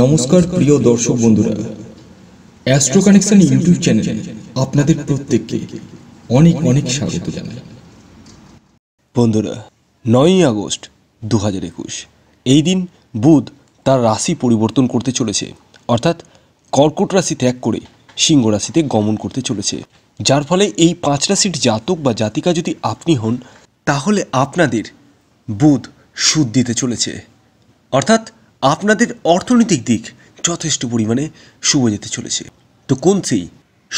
নমস্কার প্রিয় দর্শক বন্ধুরা অ্যাস্ট্রো কানেকশন ইউটিউব চ্যানেলে আপনাদের প্রত্যেককে অনেক অনেক স্বাগত জানাই বন্ধুরা নয়ই আগস্ট দু হাজার একুশ এই দিন বুধ তার রাশি পরিবর্তন করতে চলেছে অর্থাৎ কর্কট রাশি ত্যাগ করে সিংহ রাশিতে গমন করতে চলেছে যার ফলে এই পাঁচ রাশির জাতক বা জাতিকা যদি আপনি হন তাহলে আপনাদের বুধ সুদ দিতে চলেছে অর্থাৎ আপনাদের অর্থনৈতিক দিক যথেষ্ট পরিমাণে শুভ যেতে চলেছে তো কোন সেই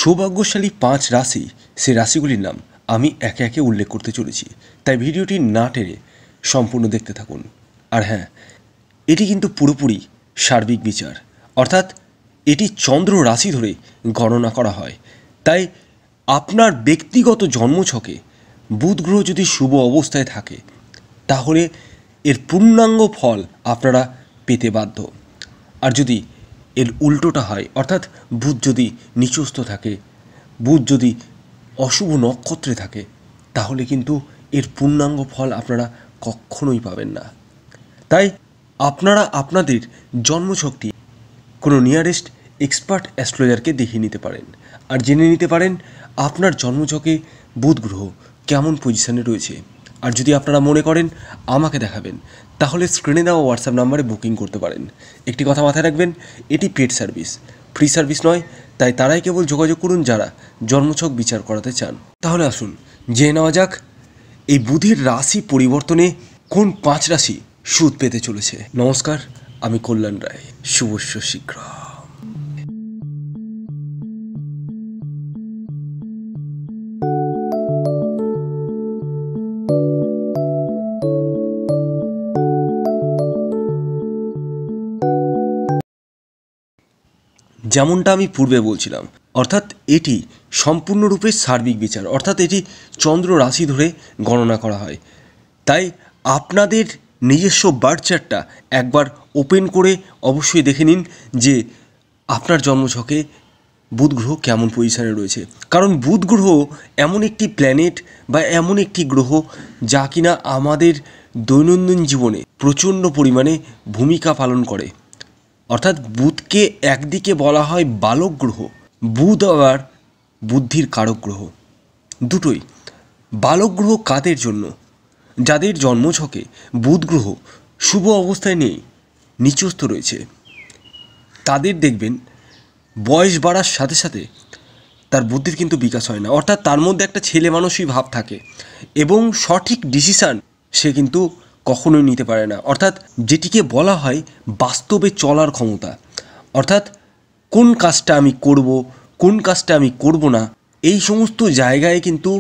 সৌভাগ্যশালী পাঁচ রাশি সে রাশিগুলির নাম আমি একে একে উল্লেখ করতে চলেছি তাই ভিডিওটি না টেনে সম্পূর্ণ দেখতে থাকুন আর হ্যাঁ এটি কিন্তু পুরোপুরি সার্বিক বিচার অর্থাৎ এটি চন্দ্র রাশি ধরে গণনা করা হয় তাই আপনার ব্যক্তিগত জন্মছকে বুধগ্রহ যদি শুভ অবস্থায় থাকে তাহলে এর পূর্ণাঙ্গ ফল আপনারা পেতে বাধ্য আর যদি এর উল্টোটা হয় অর্থাৎ বুধ যদি নিচস্থ থাকে বুধ যদি অশুভ নক্ষত্রে থাকে তাহলে কিন্তু এর পূর্ণাঙ্গ ফল আপনারা কখনোই পাবেন না তাই আপনারা আপনাদের জন্মশক্তি কোনো নিয়ারেস্ট এক্সপার্ট অ্যাস্ট্রোলজারকে দেখিয়ে নিতে পারেন আর জেনে নিতে পারেন আপনার জন্মঝকে বুধ গ্রহ কেমন পজিশানে রয়েছে আর যদি আপনারা মনে করেন আমাকে দেখাবেন তাহলে স্ক্রিনে দেওয়া হোয়াটসঅ্যাপ নাম্বারে বুকিং করতে পারেন একটি কথা মাথায় রাখবেন এটি পেড সার্ভিস ফ্রি সার্ভিস নয় তাই তারাই কেবল যোগাযোগ করুন যারা জন্মছক বিচার করাতে চান তাহলে আসুন জেনে নেওয়া যাক এই বুধির রাশি পরিবর্তনে কোন পাঁচ রাশি সুদ পেতে চলেছে নমস্কার আমি কল্যাণ রায় শুভস্য শীঘ্র যেমনটা আমি পূর্বে বলছিলাম অর্থাৎ এটি সম্পূর্ণরূপে সার্বিক বিচার অর্থাৎ এটি চন্দ্র রাশি ধরে গণনা করা হয় তাই আপনাদের নিজস্ব বার্থ চার্টটা একবার ওপেন করে অবশ্যই দেখে নিন যে আপনার জন্মছকে বুধ গ্রহ কেমন পজিশানে রয়েছে কারণ বুধ গ্রহ এমন একটি প্ল্যানেট বা এমন একটি গ্রহ যা কিনা আমাদের দৈনন্দিন জীবনে প্রচণ্ড পরিমাণে ভূমিকা পালন করে অর্থাৎ বুধকে একদিকে বলা হয় বালক গ্রহ বুধ আবার বুদ্ধির কারক গ্রহ দুটোই বালক গ্রহ কাদের জন্য যাদের জন্মছকে বুধ গ্রহ শুভ অবস্থায় নেই নিচস্থ রয়েছে তাদের দেখবেন বয়স বাড়ার সাথে সাথে তার বুদ্ধির কিন্তু বিকাশ হয় না অর্থাৎ তার মধ্যে একটা ছেলে মানুষই ভাব থাকে এবং সঠিক ডিসিশান সে কিন্তু কখনোই নিতে পারে না অর্থাৎ যেটিকে বলা হয় বাস্তবে চলার ক্ষমতা অর্থাৎ কোন কাজটা আমি করব কোন কাজটা আমি করব না এই সমস্ত জায়গায় কিন্তু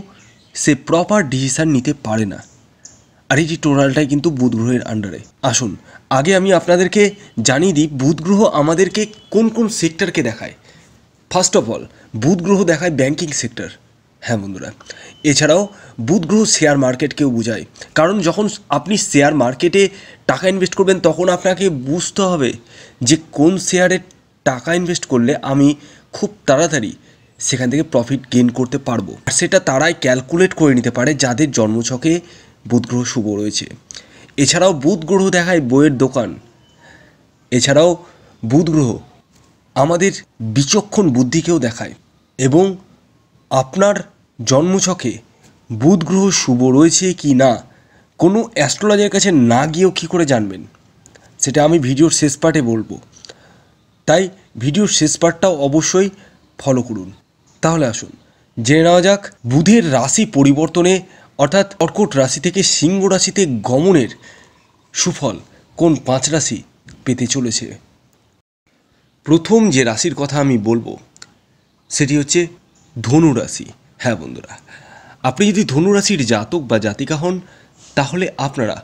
সে প্রপার ডিসিশান নিতে পারে না আর যে টোটালটাই কিন্তু বুধ গ্রহের আন্ডারে আসুন আগে আমি আপনাদেরকে জানিয়ে দিই বুধ গ্রহ আমাদেরকে কোন কোন সেক্টরকে দেখায় ফার্স্ট অফ অল বুধ গ্রহ দেখায় ব্যাংকিং সেক্টর হ্যাঁ বন্ধুরা এছাড়াও বুধ গ্রহ শেয়ার মার্কেটকেও বোঝায় কারণ যখন আপনি শেয়ার মার্কেটে টাকা ইনভেস্ট করবেন তখন আপনাকে বুঝতে হবে যে কোন শেয়ারে টাকা ইনভেস্ট করলে আমি খুব তাড়াতাড়ি সেখান থেকে প্রফিট গেইন করতে পারবো আর সেটা তারাই ক্যালকুলেট করে নিতে পারে যাদের জন্মছকে বুধ গ্রহ শুভ রয়েছে এছাড়াও বুধ গ্রহ দেখায় বইয়ের দোকান এছাড়াও বুধ গ্রহ আমাদের বিচক্ষণ বুদ্ধিকেও দেখায় এবং আপনার জন্মছকে বুধ গ্রহ শুভ রয়েছে কি না কোনো অ্যাস্ট্রোলজার কাছে না গিয়েও কী করে জানবেন সেটা আমি ভিডিওর শেষ পার্টে বলবো তাই ভিডিওর শেষ পার্টটাও অবশ্যই ফলো করুন তাহলে আসুন জেনে নেওয়া যাক বুধের রাশি পরিবর্তনে অর্থাৎ অর্কট রাশি থেকে সিংহ রাশিতে গমনের সুফল কোন পাঁচ রাশি পেতে চলেছে প্রথম যে রাশির কথা আমি বলবো সেটি হচ্ছে ধনুরাশি হ্যাঁ বন্ধুরা আপনি যদি ধনুরাশির জাতক বা জাতিকা হন তাহলে আপনারা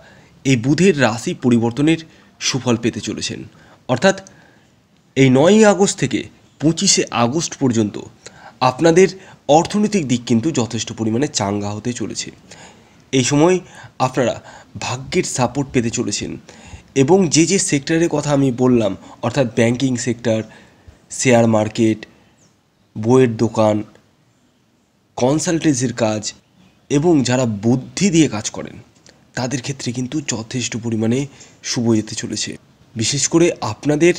এই বুধের রাশি পরিবর্তনের সুফল পেতে চলেছেন অর্থাৎ এই নয়ই আগস্ট থেকে পঁচিশে আগস্ট পর্যন্ত আপনাদের অর্থনৈতিক দিক কিন্তু যথেষ্ট পরিমাণে চাঙ্গা হতে চলেছে এই সময় আপনারা ভাগ্যের সাপোর্ট পেতে চলেছেন এবং যে যে সেক্টরের কথা আমি বললাম অর্থাৎ ব্যাংকিং সেক্টর শেয়ার মার্কেট বইয়ের দোকান কনসালটেন্সির কাজ এবং যারা বুদ্ধি দিয়ে কাজ করেন তাদের ক্ষেত্রে কিন্তু যথেষ্ট পরিমাণে শুভ যেতে চলেছে বিশেষ করে আপনাদের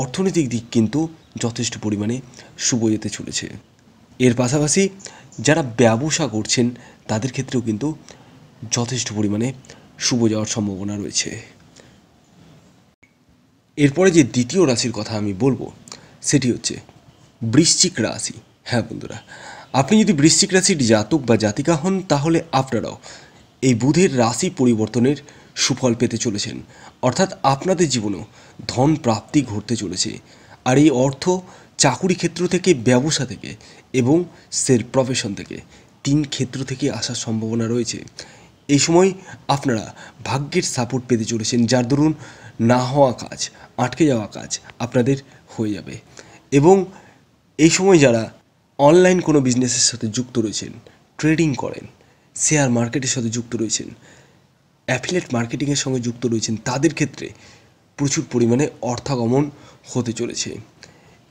অর্থনৈতিক দিক কিন্তু যথেষ্ট পরিমাণে শুভ যেতে চলেছে এর পাশাপাশি যারা ব্যবসা করছেন তাদের ক্ষেত্রেও কিন্তু যথেষ্ট পরিমাণে শুভ যাওয়ার সম্ভাবনা রয়েছে এরপরে যে দ্বিতীয় রাশির কথা আমি বলবো সেটি হচ্ছে বৃশ্চিক রাশি হ্যাঁ বন্ধুরা আপনি যদি বৃশ্চিক রাশির জাতক বা জাতিকা হন তাহলে আপনারাও এই বুধের রাশি পরিবর্তনের সুফল পেতে চলেছেন অর্থাৎ আপনাদের জীবনেও ধন প্রাপ্তি ঘটতে চলেছে আর এই অর্থ চাকুরি ক্ষেত্র থেকে ব্যবসা থেকে এবং সের প্রফেশন থেকে তিন ক্ষেত্র থেকে আসার সম্ভাবনা রয়েছে এই সময় আপনারা ভাগ্যের সাপোর্ট পেতে চলেছেন যার দরুন না হওয়া কাজ আটকে যাওয়া কাজ আপনাদের হয়ে যাবে এবং এই সময় যারা অনলাইন কোনো বিজনেসের সাথে যুক্ত রয়েছেন ট্রেডিং করেন শেয়ার মার্কেটের সাথে যুক্ত রয়েছেন অ্যাফিলেট মার্কেটিংয়ের সঙ্গে যুক্ত রয়েছেন তাদের ক্ষেত্রে প্রচুর পরিমাণে অর্থাগমন হতে চলেছে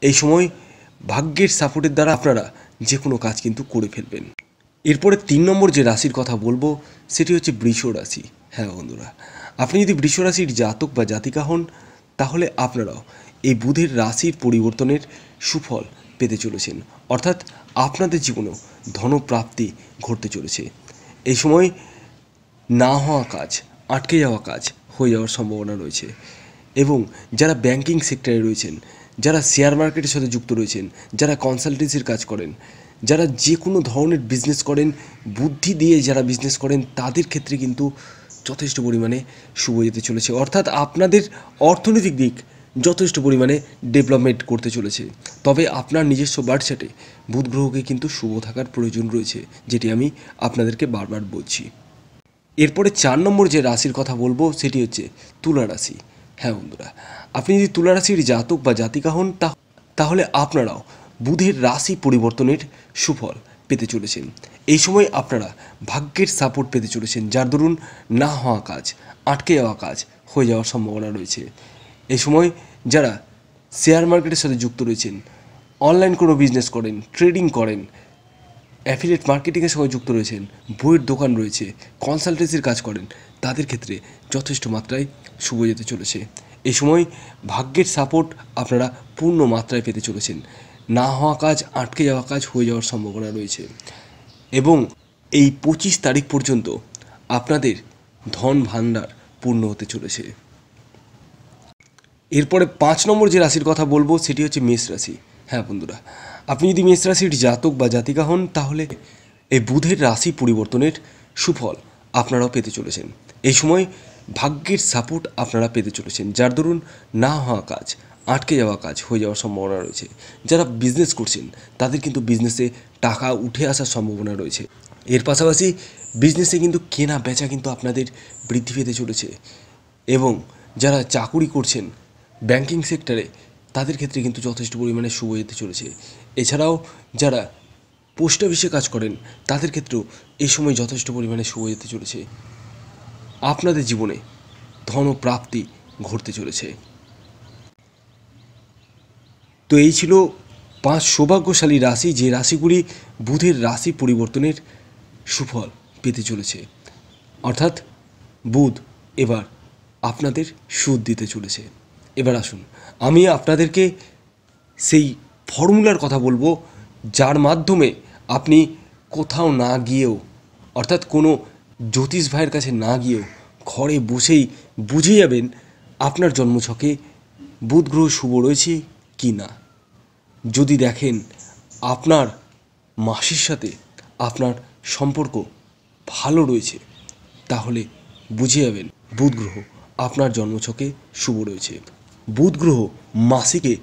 এই সময় ভাগ্যের সাপোর্টের দ্বারা আপনারা যে কোনো কাজ কিন্তু করে ফেলবেন এরপরে তিন নম্বর যে রাশির কথা বলবো সেটি হচ্ছে বৃষ রাশি হ্যাঁ বন্ধুরা আপনি যদি বৃষ রাশির জাতক বা জাতিকা হন তাহলে আপনারাও এই বুধের রাশির পরিবর্তনের সুফল পেতে চলেছেন অর্থাৎ আপনাদের জীবনেও ধনপ্রাপ্তি ঘটতে চলেছে এই সময় না হওয়া কাজ আটকে যাওয়া কাজ হয়ে যাওয়ার সম্ভাবনা রয়েছে এবং যারা ব্যাংকিং সেক্টরে রয়েছেন যারা শেয়ার মার্কেটের সাথে যুক্ত রয়েছেন যারা কনসালটেন্সির কাজ করেন যারা যে কোনো ধরনের বিজনেস করেন বুদ্ধি দিয়ে যারা বিজনেস করেন তাদের ক্ষেত্রে কিন্তু যথেষ্ট পরিমাণে শুভ যেতে চলেছে অর্থাৎ আপনাদের অর্থনৈতিক দিক যথেষ্ট পরিমাণে ডেভেলপমেন্ট করতে চলেছে তবে আপনার নিজস্ব বার্থচার্টে বুধ গ্রহকে কিন্তু শুভ থাকার প্রয়োজন রয়েছে যেটি আমি আপনাদেরকে বারবার বলছি এরপরে চার নম্বর যে রাশির কথা বলবো সেটি হচ্ছে তুলা রাশি হ্যাঁ বন্ধুরা আপনি যদি তুলা রাশির জাতক বা জাতিকা হন তাহলে আপনারাও বুধের রাশি পরিবর্তনের সুফল পেতে চলেছেন এই সময় আপনারা ভাগ্যের সাপোর্ট পেতে চলেছেন যার দরুন না হওয়া কাজ আটকে যাওয়া কাজ হয়ে যাওয়ার সম্ভাবনা রয়েছে এই সময় যারা শেয়ার মার্কেটের সাথে যুক্ত রয়েছেন অনলাইন কোনো বিজনেস করেন ট্রেডিং করেন অ্যাফিলিয়েট মার্কেটিংয়ের সঙ্গে যুক্ত রয়েছেন বইয়ের দোকান রয়েছে কনসালটেন্সির কাজ করেন তাদের ক্ষেত্রে যথেষ্ট মাত্রায় শুভ যেতে চলেছে এই সময় ভাগ্যের সাপোর্ট আপনারা পূর্ণ মাত্রায় পেতে চলেছেন না হওয়া কাজ আটকে যাওয়া কাজ হয়ে যাওয়ার সম্ভাবনা রয়েছে এবং এই পঁচিশ তারিখ পর্যন্ত আপনাদের ধন ভাণ্ডার পূর্ণ হতে চলেছে এরপরে পাঁচ নম্বর যে রাশির কথা বলবো সেটি হচ্ছে মেষ রাশি হ্যাঁ বন্ধুরা আপনি যদি মেষ রাশির জাতক বা জাতিকা হন তাহলে এই বুধের রাশি পরিবর্তনের সুফল আপনারাও পেতে চলেছেন এই সময় ভাগ্যের সাপোর্ট আপনারা পেতে চলেছেন যার দরুন না হওয়া কাজ আটকে যাওয়া কাজ হয়ে যাওয়ার সম্ভাবনা রয়েছে যারা বিজনেস করছেন তাদের কিন্তু বিজনেসে টাকা উঠে আসার সম্ভাবনা রয়েছে এর পাশাপাশি বিজনেসে কিন্তু কেনা বেচা কিন্তু আপনাদের বৃদ্ধি পেতে চলেছে এবং যারা চাকুরি করছেন ব্যাংকিং সেক্টরে তাদের ক্ষেত্রে কিন্তু যথেষ্ট পরিমাণে শুভ যেতে চলেছে এছাড়াও যারা পোস্ট অফিসে কাজ করেন তাদের ক্ষেত্রেও এই সময় যথেষ্ট পরিমাণে শুভ যেতে চলেছে আপনাদের জীবনে ধনপ্রাপ্তি ঘটতে চলেছে তো এই ছিল পাঁচ সৌভাগ্যশালী রাশি যে রাশিগুলি বুধের রাশি পরিবর্তনের সুফল পেতে চলেছে অর্থাৎ বুধ এবার আপনাদের সুদ দিতে চলেছে এবার আসুন আমি আপনাদেরকে সেই ফর্মুলার কথা বলবো যার মাধ্যমে আপনি কোথাও না গিয়েও অর্থাৎ কোনো জ্যোতিষ ভাইয়ের কাছে না গিয়েও ঘরে বসেই বুঝে যাবেন আপনার জন্মছকে বুধ গ্রহ শুভ রয়েছে কি না যদি দেখেন আপনার মাসির সাথে আপনার সম্পর্ক ভালো রয়েছে তাহলে বুঝে যাবেন বুধ গ্রহ আপনার জন্মছকে শুভ রয়েছে বুধ গ্রহ মাসিকে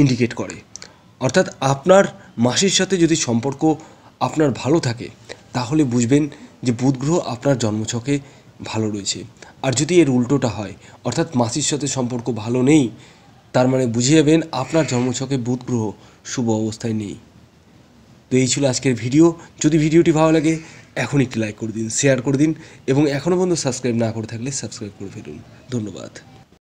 ইন্ডিকেট করে অর্থাৎ আপনার মাসির সাথে যদি সম্পর্ক আপনার ভালো থাকে তাহলে বুঝবেন যে বুধ গ্রহ আপনার জন্মছকে ভালো রয়েছে আর যদি এর উল্টোটা হয় অর্থাৎ মাসির সাথে সম্পর্ক ভালো নেই তার মানে বুঝে যাবেন আপনার জন্মছকে বুধ গ্রহ শুভ অবস্থায় নেই তো এই ছিল আজকের ভিডিও যদি ভিডিওটি ভালো লাগে এখন একটি লাইক করে দিন শেয়ার করে দিন এবং এখনও পর্যন্ত সাবস্ক্রাইব না করে থাকলে সাবস্ক্রাইব করে ফেলুন ধন্যবাদ